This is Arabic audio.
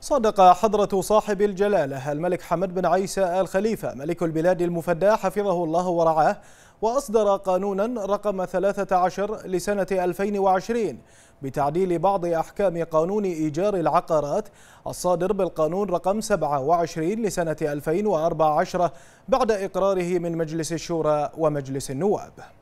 صدق حضرة صاحب الجلالة الملك حمد بن عيسى آل خليفة ملك البلاد المفدى حفظه الله ورعاه وأصدر قانونا رقم 13 لسنة 2020 بتعديل بعض أحكام قانون إيجار العقارات الصادر بالقانون رقم 27 لسنة 2014 بعد إقراره من مجلس الشورى ومجلس النواب